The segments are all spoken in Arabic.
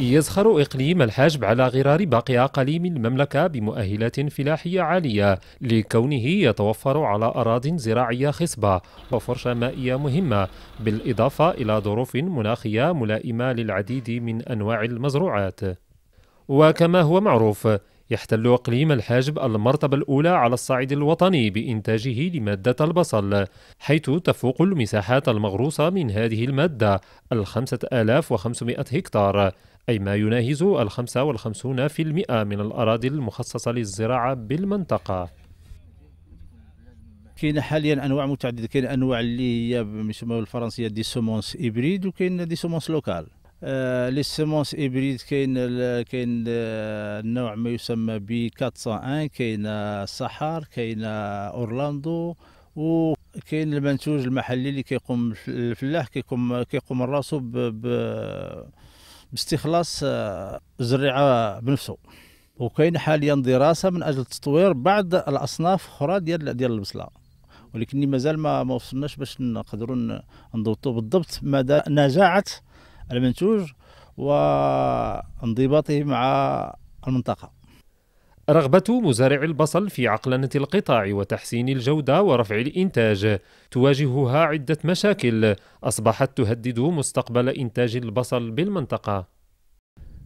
يزخر إقليم الحاجب على غرار باقي أقاليم المملكة بمؤهلات فلاحية عالية لكونه يتوفر على أراض زراعية خصبة وفرشة مائية مهمة بالإضافة إلى ظروف مناخية ملائمة للعديد من أنواع المزروعات وكما هو معروف يحتل إقليم الحاجب المرتبة الأولى على الصعيد الوطني بإنتاجه لمادة البصل حيث تفوق المساحات المغروسة من هذه المادة الخمسة آلاف وخمسمائة هكتار أي ما يناهز الخمسة والخمسون في المئة من الأراضي المخصصة للزراعة بالمنطقة كاين حاليا انواع متعدده كاين انواع اللي هي بالفرنسيه الفرنسيه دي سومونس ايبريد وكاين دي سومونس لوكال لي سيمونس ايبريد كاين كاين النوع ما يسمى ب 401 كاين الصحار كاين اورلاندو وكاين المنتوج المحلي اللي كيقوم الفلاح كيقوم كيقوم راسو باستخلاص الزريعه بنفسه وكاين حاليا دراسه من اجل تطوير بعض الاصناف اخرى ديال ديال البصله ولكن مازال ما ما وصلناش باش نقدروا نضبطوا بالضبط مدى نجاعه المنتوج وانضباطه مع المنطقة رغبة مزارع البصل في عقلنة القطاع وتحسين الجودة ورفع الإنتاج تواجهها عدة مشاكل أصبحت تهدد مستقبل إنتاج البصل بالمنطقة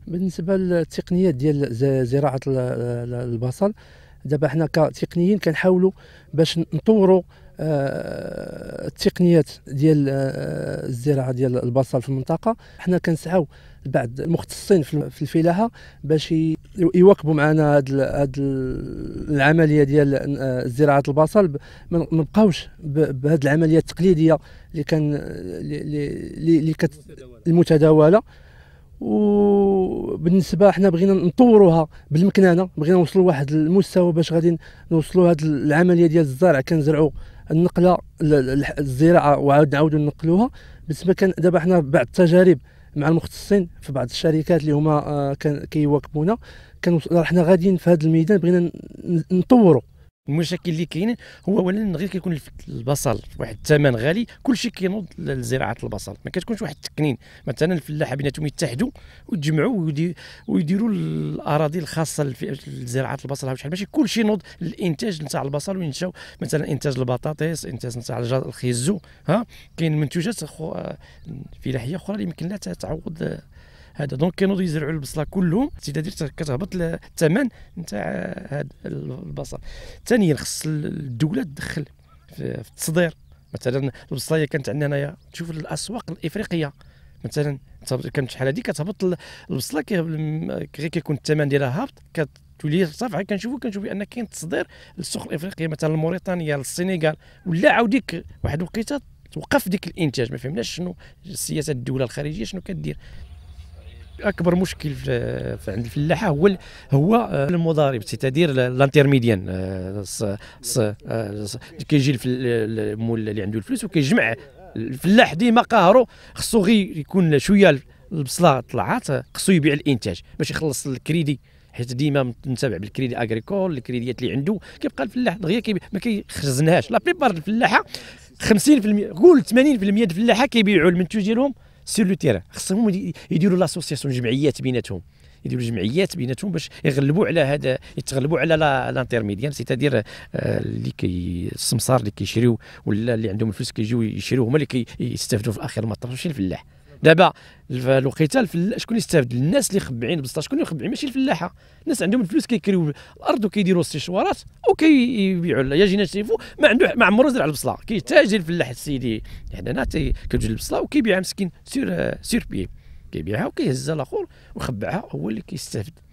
بالنسبة للتقنيات ديال زراعة البصل دابا حنا كتقنيين كنحاولوا باش نطوروا آه، التقنيات ديال آه، الزراعه ديال البصل في المنطقه حنا كنسعاو بعد المختصين في الفلاحه باش يواكبوا معنا هذه العمليه ديال آه، زراعه البصل ما نبقاوش بهذه العمليه التقليديه اللي كان اللي كت المتداوله وبالنسبه حنا بغينا نطوروها بالمكنانه بغينا نوصلوا واحد المستوى باش غادي نوصلوا هذه العمليه ديال الزرع كنزرعوا النقله الزراعه وعاود نعاودوا ننقلوها بالنسبه كان دابا حنا بعد التجارب مع المختصين في بعض الشركات اللي هما آه، كان كيواكبونا كان حنا غاديين في هذا الميدان بغينا نطوروا المشاكل اللي كاينين هو اولا غير كيكون البصل واحد الثمن غالي كلشي كينوض لزراعه البصل ما كتكونش واحد التكنين مثلا الفلاحه بيناتهم يتحدوا ويتجمعوا ويديروا الاراضي الخاصه لزراعه البصل بشحال ماشي كلشي ينوض للانتاج نتاع البصل وينشاو مثلا انتاج البطاطس انتاج نتاع الخيزو ها كاين منتوجات آه، فلاحيه اخرى اللي يمكن لها تعوض آه، هذا دونك كانوا يزرعوا البصله كلهم تيدير كتهبط الثمن نتاع هذا البصل ثانيا خص الدوله تدخل في التصدير مثلا البصلايه كانت عندنا هنايا تشوف الاسواق الافريقيه مثلا كانت شحال هذه كتهبط البصله كيكون الثمن ديالها هابط كتولي مرتفعه كنشوفوا كنشوفوا بان كاين تصدير للسوق الافريقيه مثلا موريتانيا للسينغال ولا عاوديك واحد الوقيته توقف ديك الانتاج ما فهمناش شنو سياسه الدوله الخارجيه شنو كدير اكبر مشكل عند الفلاحه هو هو آه، المضارب سيتادير لانترميديان آه، آه، كيجي المول اللي عنده الفلوس وكيجمع الفلاح ديما قاهرو خصو غير يكون شويه البصله طلعات خصو يبيع الانتاج باش يخلص الكريدي حيت ديما متابع بالكريدي اغريكول الكريديات اللي عنده كيبقى الفلاح دغيا ما كيخزنهاش لا بيبار الفلاحه 50% قول 80% الفلاحه كيبيعوا المنتوج ديالهم سير لو تيران خصهم يديروا لاسوسياسيون جمعيات بيناتهم يديروا جمعيات بيناتهم باش يغلبوا على هذا يتغلبوا على لانترميديان سيتادير euh, اللي كي السمسار اللي كيشريو ولا اللي عندهم الفلوس كيجيو يشريو هما اللي كيستافدوا في الاخر المطاف ماشي الفلاح دابا القتال شكون يستافد الناس اللي خبعين بسطه شكون اللي خبعين ماشي الفلاحه الناس عندهم الفلوس كيكريو الارض وكيديروا استشوارات وكيبيعوا يا جينا شريفو ما عنده ما عمره زرع البصله كيتاجر الفلاح السيدي يعني تي كتجي البصله وكيبيعها مسكين سير سير بي كيبيعها وكيهزها الاخر وخبعها هو اللي كيستافد